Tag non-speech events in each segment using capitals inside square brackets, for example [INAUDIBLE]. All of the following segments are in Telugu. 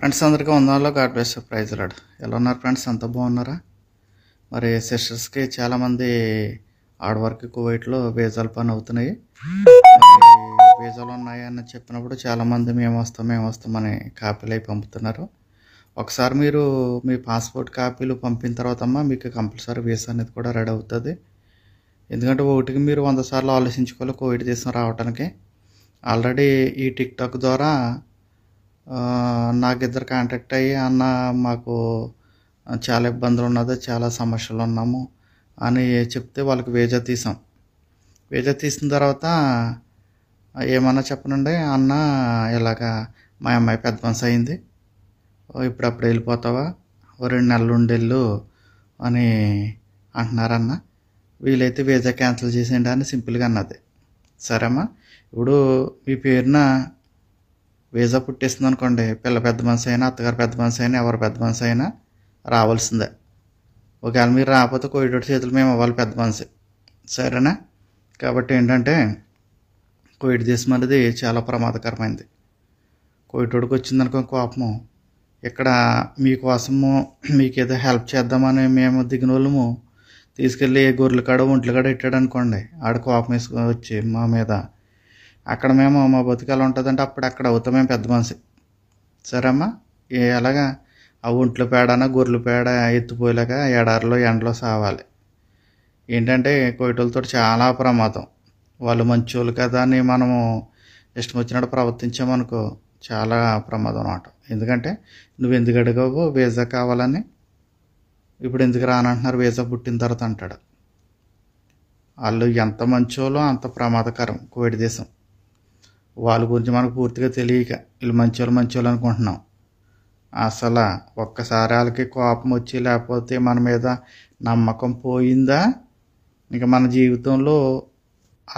ఫ్రెండ్స్ అందరికీ వందనాల్లో గాడ్ బెస్ట్ ప్రైజ్ రాడు ఎలా ఉన్నారు ఫ్రెండ్స్ అంత బాగున్నారా మరి సిస్టర్స్కి చాలామంది ఆడవారికి కువైట్లో వీజాలు పని అవుతున్నాయి వీజాలు ఉన్నాయని చెప్పినప్పుడు చాలామంది మేము వస్తాం మేము వస్తామని కాపీలు అయి పంపుతున్నారు ఒకసారి మీరు మీ పాస్పోర్ట్ కాపీలు పంపిన తర్వాత అమ్మా మీకు కంపల్సరీ వీసా అనేది కూడా రెడీ అవుతుంది ఎందుకంటే ఒకటికి మీరు వంద సార్లు ఆలోచించుకోవాలి కోవిడ్ దేశం రావడానికి ఆల్రెడీ ఈ టిక్టాక్ ద్వారా నాకు ఇద్దరు కాంటాక్ట్ అయ్యి అన్న మాకు చాలా ఇబ్బందులు ఉన్నది చాలా సమస్యలు ఉన్నాము అని చెప్తే వాళ్ళకి వేజా తీసాం వేజా తీసిన తర్వాత ఏమన్నా చెప్పనండి అన్న ఇలాగా మా అమ్మాయి పెద్ద మనసు అయింది ఇప్పుడప్పుడు వెళ్ళిపోతావా ఓ రెండు నెలలు ఉండెళ్ళు అని అంటున్నారన్న వీలైతే వీజా క్యాన్సిల్ చేసేయండి అని సింపుల్గా అన్నది సరేమ్మా ఇప్పుడు మీ పేరున వీసా పుట్టేస్తుంది అనుకోండి పిల్ల పెద్ద మనసు అయినా అత్తగారు పెద్ద మనసు అయినా ఎవరు పెద్ద మనసు అయినా రావాల్సిందే ఒకవేళ మీరు రాకపోతే కోయటోటి చేతులు మేము అవ్వాలి పెద్ద మనసు సరేనా కాబట్టి ఏంటంటే కోయిడ్ దేశం అనేది చాలా ప్రమాదకరమైంది వచ్చింది వచ్చిందనుకో కోపము ఇక్కడ మీకోసము మీకు ఏదో హెల్ప్ చేద్దామని మేము దిగిన వాళ్ళము తీసుకెళ్ళి గొర్రెల కాడ ఒంట్లు కాడ ఇట్టాడు అనుకోండి ఆడ కోపం వేసుకొని వచ్చి మా మీద అక్కడ మేము మా బతుకాలు ఉంటుందంటే అప్పుడు అక్కడ అవుతాం మేము పెద్ద మనిషి సరేమ్మా ఎలాగా ఆ ఒంట్లో పేడన గొర్రెల పేడ ఎత్తిపోయేలాగా ఎడారిలో ఎండలో సావాలి ఏంటంటే కోయటలతో చాలా ప్రమాదం వాళ్ళు మంచోళ్ళు కదా అని మనము ఇష్టం వచ్చినట్టు ప్రవర్తించామనుకో చాలా ప్రమాదం అనమాట ఎందుకంటే నువ్వు ఎందుకు అడగవు వీసా కావాలని ఇప్పుడు ఎందుకు రానంటున్నారు వీసా పుట్టిన తర్వాత అంటాడు వాళ్ళు ఎంత మంచోలో అంత ప్రమాదకరం కోవిడ్ దేశం వాళ్ళ గురించి మనకు పూర్తిగా తెలియక వీళ్ళు మంచోళ్ళు మంచోళ్ళు అనుకుంటున్నాం అసలు ఒక్కసారి వాళ్ళకి కోపం వచ్చి లేకపోతే మన మీద నమ్మకం పోయిందా ఇక మన జీవితంలో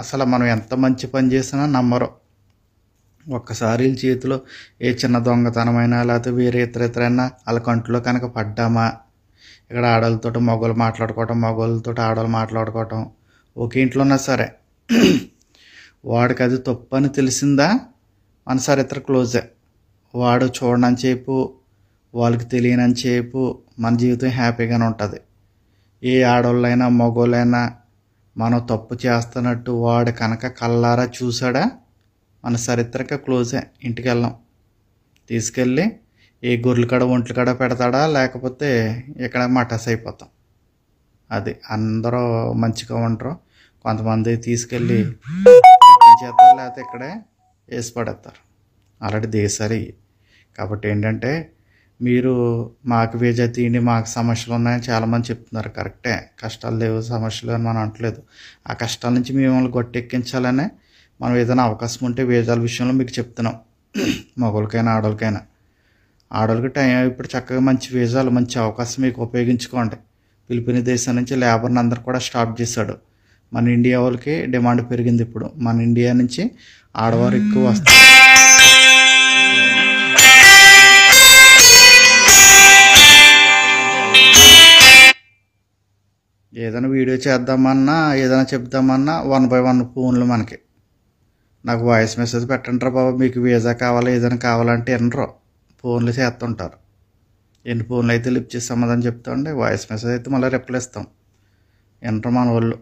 అసలు మనం ఎంత మంచి పని చేసినా నమ్మరు ఒక్కసారి వీళ్ళ చేతిలో ఏ చిన్న దొంగతనమైనా లేకపోతే వేరే ఇతర ఇతరైనా వాళ్ళ కంట్లో కనుక పడ్డామా ఇక్కడ ఆడవాళ్ళతో మగవాళ్ళు మాట్లాడుకోవటం మగవాళ్ళతో ఆడవాళ్ళు మాట్లాడుకోవటం ఒకే ఇంట్లో ఉన్నా సరే వాడికి అది తప్పు అని తెలిసిందా మన ఇతర క్లోజే వాడు చూడనని చెప్పు వాళ్ళకి తెలియనని చెప్పు మన జీవితం హ్యాపీగానే ఉంటుంది ఏ ఆడవాళ్ళైనా మగవాళ్ళైనా మనం తప్పు చేస్తున్నట్టు వాడు కనుక కల్లారా చూసాడా మన చరిత్రక క్లోజే ఇంటికి వెళ్ళాం తీసుకెళ్ళి ఏ గొర్రెల కడ ఒంట్ల కడ పెడతాడా లేకపోతే ఇక్కడ మటస్ అయిపోతాం అది అందరూ మంచిగా ఉంటారు కొంతమంది తీసుకెళ్ళి చేస్తారు లేకపోతే ఇక్కడే వేసి పడేస్తారు ఆల్రెడీ దిగేసారి కాబట్టి ఏంటంటే మీరు మాకు వేజా తీయండి మాకు సమస్యలు ఉన్నాయని చాలామంది చెప్తున్నారు కరెక్టే కష్టాలు లేవు సమస్యలు అని మనం అంటలేదు ఆ కష్టాల నుంచి మిమ్మల్ని గొట్టెక్కించాలనే మనం ఏదైనా అవకాశం ఉంటే వేజాల విషయంలో మీకు చెప్తున్నాం [CLEARS THROAT] మగవాళ్ళకైనా ఆడవాళ్ళకైనా ఆడవాళ్ళకి టైం ఇప్పుడు చక్కగా మంచి వేజాలు మంచి అవకాశం మీకు ఉపయోగించుకోండి పిలిపిన దేశం నుంచి లేబర్ని అందరు కూడా స్టాప్ చేశాడు మన ఇండియా వాళ్ళకి డిమాండ్ పెరిగింది ఇప్పుడు మన ఇండియా నుంచి ఆడవారు ఎక్కువ వస్తారు ఏదైనా వీడియో చేద్దామన్నా ఏదైనా చెప్దామన్నా వన్ బై వన్ ఫోన్లు మనకి నాకు వాయిస్ మెసేజ్ పెట్టండిరా బాబా మీకు వీసా కావాలి ఏదైనా కావాలంటే వినరు ఫోన్లు చేస్తుంటారు ఎన్ని ఫోన్లు అయితే లిప్ చేస్తామని సమాధానం చెప్తా ఉండే వాయిస్ మెసేజ్ అయితే మళ్ళీ రిప్లై ఇస్తాం వినరు మన వాళ్ళు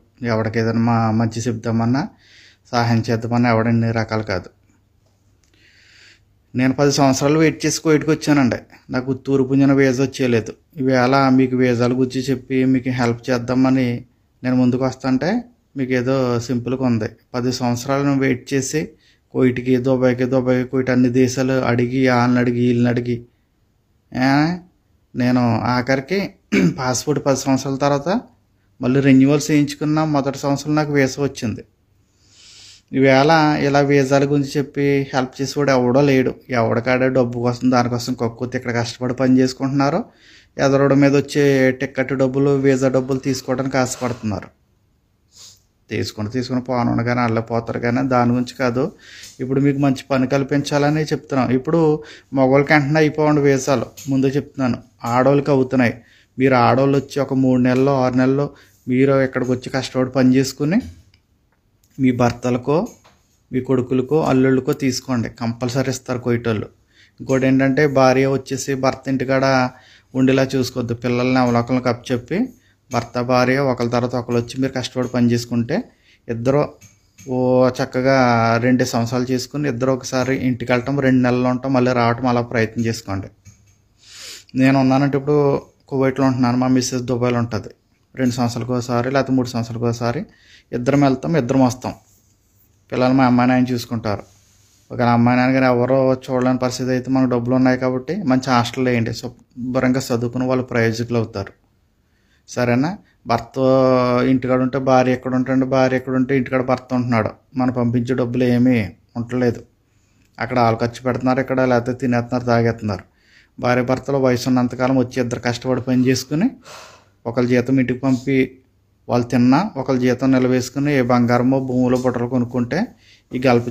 ఏదైనా మా మంచి చెప్దామన్నా సహాయం చేద్దామన్నా ఎవడన్ని రకాలు కాదు నేను పది సంవత్సరాలు వెయిట్ చేసి కోయిట్కి వచ్చానండి నాకు తూర్పుంజన వీజా వచ్చేయలేదు ఇవేళ మీకు వీజాలు గురించి చెప్పి మీకు హెల్ప్ చేద్దామని నేను ముందుకు వస్తాంటే మీకు ఏదో సింపుల్గా ఉంది పది సంవత్సరాలు వెయిట్ చేసి కోయిట్కి దుబాయ్కి దుబాయ్కి కోయిట్ అన్ని దేశాలు అడిగి వాళ్ళని అడిగి వీళ్ళని అడిగి నేను ఆఖరికి పాస్పోర్ట్ [CLEARS THROAT] పది సంవత్సరాల తర్వాత మళ్ళీ రెన్యువల్స్ చేయించుకున్న మొదటి సంవత్సరం నాకు వీసా వచ్చింది ఈవేళ ఇలా వీసాల గురించి చెప్పి హెల్ప్ చేసేవాడు ఎవడో లేడు ఎవడికాడ డబ్బు కోసం దానికోసం కక్కుతే ఇక్కడ కష్టపడి పని చేసుకుంటున్నారు ఎదరోడ మీద వచ్చే టికెట్ డబ్బులు వీసా డబ్బులు తీసుకోవడానికి ఆశపడుతున్నారు తీసుకుని తీసుకుని పోను కానీ అల్లపోతారు కానీ దాని గురించి కాదు ఇప్పుడు మీకు మంచి పని కల్పించాలని చెప్తున్నాం ఇప్పుడు మగవాళ్ళకి వెంటనే అయిపోండి వేసాలు ముందే చెప్తున్నాను ఆడవాళ్ళకి అవుతున్నాయి మీరు ఆడవాళ్ళు వచ్చి ఒక మూడు నెలలు ఆరు నెలలు మీరు ఇక్కడికి వచ్చి కష్టపడి పని చేసుకుని మీ భర్తలకో మీ కొడుకులకో అల్లుళ్ళకో తీసుకోండి కంపల్సరీ ఇస్తారు కొయ్యటోళ్ళు ఇంకోటి ఏంటంటే భార్య వచ్చేసి భర్త ఇంటికాడ ఉండేలా చూసుకోవద్దు పిల్లల్ని అవలోకలను చెప్పి భర్త భార్య ఒకరి తర్వాత ఒకరు వచ్చి మీరు కష్టపడి పని చేసుకుంటే ఇద్దరు ఓ చక్కగా రెండు సంవత్సరాలు చేసుకుని ఇద్దరు ఒకసారి ఇంటికి వెళ్ళటం రెండు నెలలు ఉంటాం మళ్ళీ రావటం అలా ప్రయత్నం చేసుకోండి నేను ఉన్నానంటే ఇప్పుడు కువైట్లో ఉంటున్నాను మా మిస్సెస్ దుబాయ్లో ఉంటుంది రెండు సంవత్సరాలకు ఒకసారి లేకపోతే మూడు సంవత్సరాలకు ఒకసారి ఇద్దరం వెళ్తాం ఇద్దరం వస్తాం పిల్లలు మా అమ్మాయి నాయన చూసుకుంటారు ఒక అమ్మాయి కానీ ఎవరో చూడలేని పరిస్థితి అయితే మనకు డబ్బులు ఉన్నాయి కాబట్టి మంచి హాస్టల్ వేయండి శుభ్రంగా చదువుకుని వాళ్ళు ప్రయోజకులు అవుతారు సరేనా భర్త ఇంటికాడ ఉంటే భార్య ఎక్కడ ఉంటాడు భార్య ఎక్కడ ఉంటే ఇంటికాడ భర్త ఉంటున్నాడు మనం పంపించే డబ్బులు ఏమీ ఉండలేదు అక్కడ ఆలు ఖర్చు పెడుతున్నారు ఇక్కడ లేకపోతే తినేస్తున్నారు తాగేస్తున్నారు భార్య భర్తలో వయసు ఉన్నంతకాలం వచ్చి ఇద్దరు కష్టపడి పని చేసుకుని ఒకళ్ళ జీతం ఇంటికి పంపి వాళ్ళు తిన్నా ఒకళ్ళ జీతం నిలవేసుకుని ఏ బంగారమో భూములో బుట్టలు కొనుక్కుంటే ఈ గల్ప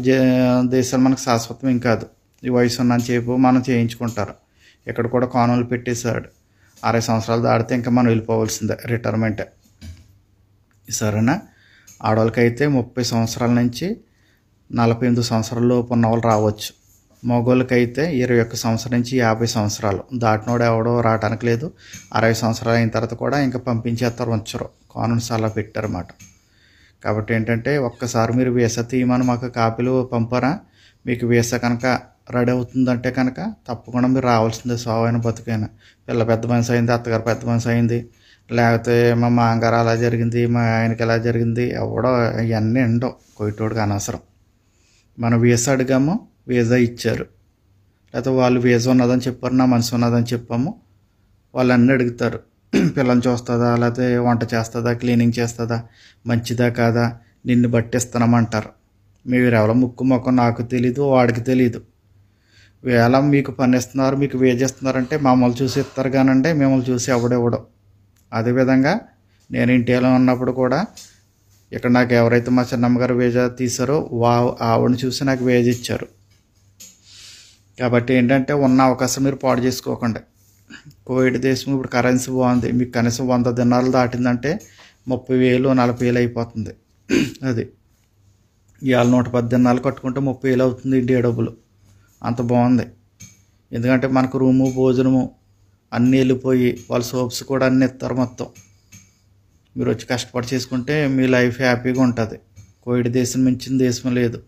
దేశాలు మనకు శాశ్వతం ఏం కాదు ఈ వయసు ఉన్నంతసేపు మనం చేయించుకుంటారు ఇక్కడ కూడా కానులు పెట్టేశాడు అరవై సంవత్సరాలు దాడితే ఇంకా మనం వెళ్ళిపోవాల్సిందే రిటైర్మెంటే సరేనా ఆడవాళ్ళకైతే ముప్పై సంవత్సరాల నుంచి నలభై ఎనిమిది సంవత్సరాల లోపు ఉన్న వాళ్ళు రావచ్చు మొగోళ్ళకైతే ఇరవై ఒక్క సంవత్సరం నుంచి యాభై సంవత్సరాలు దాటినోడు ఎవడో రావడానికి లేదు అరవై సంవత్సరాలు అయిన తర్వాత కూడా ఇంకా పంపించేస్తారు ఉంచరు కానూన్స్ అలా పెట్టారన్నమాట కాబట్టి ఏంటంటే ఒక్కసారి మీరు వీసా తీయమని మాకు కాపీలు పంపరా మీకు వీసా కనుక రెడీ అవుతుందంటే కనుక తప్పకుండా మీరు రావాల్సిందే సావైన బతుకైనా పిల్ల పెద్ద మనిషి అయింది అత్తగారు పెద్ద మనిషి అయింది లేకపోతే మా మామగారు అలా జరిగింది మా ఆయనకి ఎలా జరిగింది ఎవడో ఇవన్నీ ఉండవు కొయ్యటోడికి అనవసరం మనం వీసా అడిగాము వీసా ఇచ్చారు లేకపోతే వాళ్ళు వీసా ఉన్నదని చెప్పారు నా మనసు ఉన్నదని చెప్పాము వాళ్ళు అన్నీ అడుగుతారు పిల్లని చూస్తుందా లేకపోతే వంట చేస్తుందా క్లీనింగ్ చేస్తుందా మంచిదా కాదా నిన్ను బట్టిస్తున్నామంటారు ఎవరో ముక్కు ముఖం నాకు తెలీదు వాడికి తెలీదు వేళ మీకు పని ఇస్తున్నారు మీకు వేజేస్తున్నారంటే మమ్మల్ని చూసి ఇస్తారు కానండి మిమ్మల్ని చూసి ఎవడెవడం అదేవిధంగా నేను ఇంటిలో ఉన్నప్పుడు కూడా ఇక్కడ నాకు ఎవరైతే మా చిన్నమ్మగారు వేజా తీశారో వా ఆవిడని చూసి నాకు వేజ్ ఇచ్చారు కాబట్టి ఏంటంటే ఉన్న అవకాశం మీరు పాడు చేసుకోకండి కోవిడ్ దేశం ఇప్పుడు కరెన్సీ బాగుంది మీకు కనీసం వంద దినాలు దాటిందంటే ముప్పై వేలు నలభై వేలు అయిపోతుంది అది ఇవాళ నూట పది దినాలు కట్టుకుంటే ముప్పై వేలు అవుతుంది ఇండియా డబ్బులు అంత బాగుంది ఎందుకంటే మనకు రూము భోజనము అన్నీ వెళ్ళిపోయి వాళ్ళ సోప్స్ కూడా అన్నీ ఇస్తారు మొత్తం మీరు వచ్చి కష్టపడి చేసుకుంటే మీ లైఫ్ హ్యాపీగా ఉంటుంది కోవిడ్ దేశం మించిన దేశం లేదు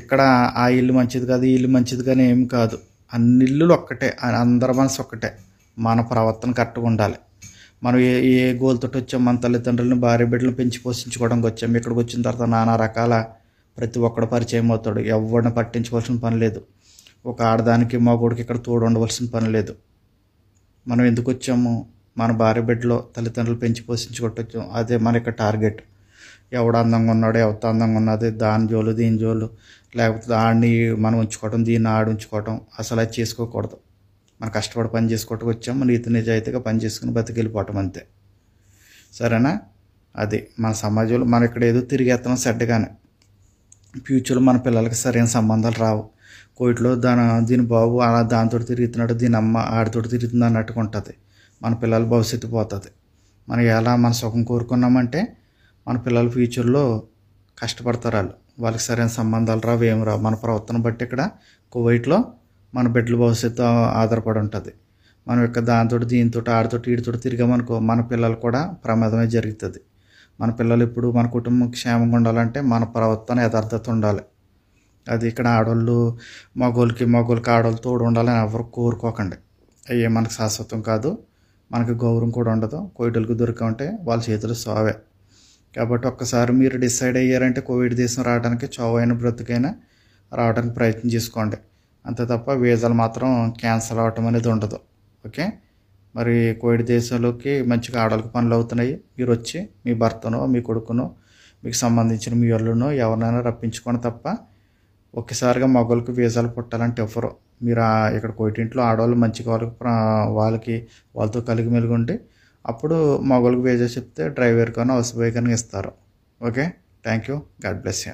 ఇక్కడ ఆ ఇల్లు మంచిది కాదు ఈ ఇల్లు మంచిది కానీ ఏం కాదు అన్ని ఇల్లులు ఒక్కటే అందరి మనసు ఒక్కటే మన ప్రవర్తన కరెక్ట్గా ఉండాలి మనం ఏ ఏ గోల్తో వచ్చాం మన తల్లిదండ్రులను భార్య బిడ్డలను పెంచి పోషించుకోవడానికి వచ్చాం ఇక్కడికి వచ్చిన తర్వాత నానా రకాల ప్రతి ఒక్కడు పరిచయం అవుతాడు ఎవరిని పట్టించుకోవాల్సిన పని లేదు ఒక ఆడదానికి మగోడికి ఇక్కడ తోడు ఉండవలసిన పని లేదు మనం ఎందుకు వచ్చాము మన భార్య బిడ్డలో తల్లిదండ్రులు పెంచి పోషించుకోవటం అదే మన యొక్క టార్గెట్ ఎవడు అందంగా ఉన్నాడు ఎవరితో అందంగా ఉన్నది దాని జోలు దీని జోలు లేకపోతే ఆడిని మనం ఉంచుకోవటం దీన్ని ఆడు ఉంచుకోవటం అసలు అది చేసుకోకూడదు మనం కష్టపడి పని చేసుకోవటం వచ్చాము ఇతని నిజాయితీగా పని చేసుకుని బతికెళ్ళిపోవటం అంతే సరేనా అది మన సమాజంలో మన ఇక్కడ ఏదో తిరిగేస్తాం సెడ్డగానే ఫ్యూచర్లో మన పిల్లలకి సరైన సంబంధాలు రావు కోయిట్లో దాని దీని బాబు అలా దానితో తిరుగుతున్నాడు దీని అమ్మ ఆడితో తిరుగుతుంది అన్నట్టుగా ఉంటుంది మన పిల్లల భవిష్యత్తు పోతుంది మనం ఎలా మన సుఖం కోరుకున్నామంటే మన పిల్లల ఫ్యూచర్లో కష్టపడతారు వాళ్ళు వాళ్ళకి సరైన సంబంధాలు రావు ఏం రావు మన ప్రవర్తన బట్టి ఇక్కడ కువైట్లో మన బిడ్డల భవిష్యత్తు ఆధారపడి ఉంటుంది మనం ఇక్కడ దాంతో దీంతో ఆడితో వీడితో తిరిగామనుకో మన పిల్లలు కూడా ప్రమాదమే జరుగుతుంది మన పిల్లలు ఇప్పుడు మన కుటుంబం క్షేమంగా ఉండాలంటే మన ప్రవర్తన యథార్థత ఉండాలి అది ఇక్కడ ఆడవాళ్ళు మగోళ్ళకి మగోళ్ళకి ఆడవాళ్ళు తోడు ఉండాలని ఎవరు కోరుకోకండి అయ్యే మనకు శాశ్వతం కాదు మనకి గౌరవం కూడా ఉండదు కోయిటలకు దొరికా ఉంటే వాళ్ళ చేతులు సావే కాబట్టి ఒక్కసారి మీరు డిసైడ్ అయ్యారంటే కోవిడ్ దేశం రావడానికి చౌవైన బ్రతుకైనా రావడానికి ప్రయత్నం చేసుకోండి అంతే తప్ప వీసాలు మాత్రం క్యాన్సిల్ అవ్వటం అనేది ఉండదు ఓకే మరి కోవిడ్ దేశంలోకి మంచిగా ఆడలకు పనులు అవుతున్నాయి మీరు వచ్చి మీ భర్తనో మీ కొడుకునో మీకు సంబంధించిన మీ అల్లునో ఎవరినైనా రప్పించుకొని తప్ప ఒక్కసారిగా మగవాళ్ళకి వీసాలు పుట్టాలంటే ఎవరు మీరు ఇక్కడ కోటింట్లో ఆడవాళ్ళు మంచిగా వాళ్ళకి వాళ్ళకి వాళ్ళతో కలిగి మెలుగుండి అప్పుడు మగవాళ్ళకి పే చేసి చెప్తే డ్రైవర్ కానీ హౌస్ బాయ్ కానీ ఇస్తారు okay thank you God bless you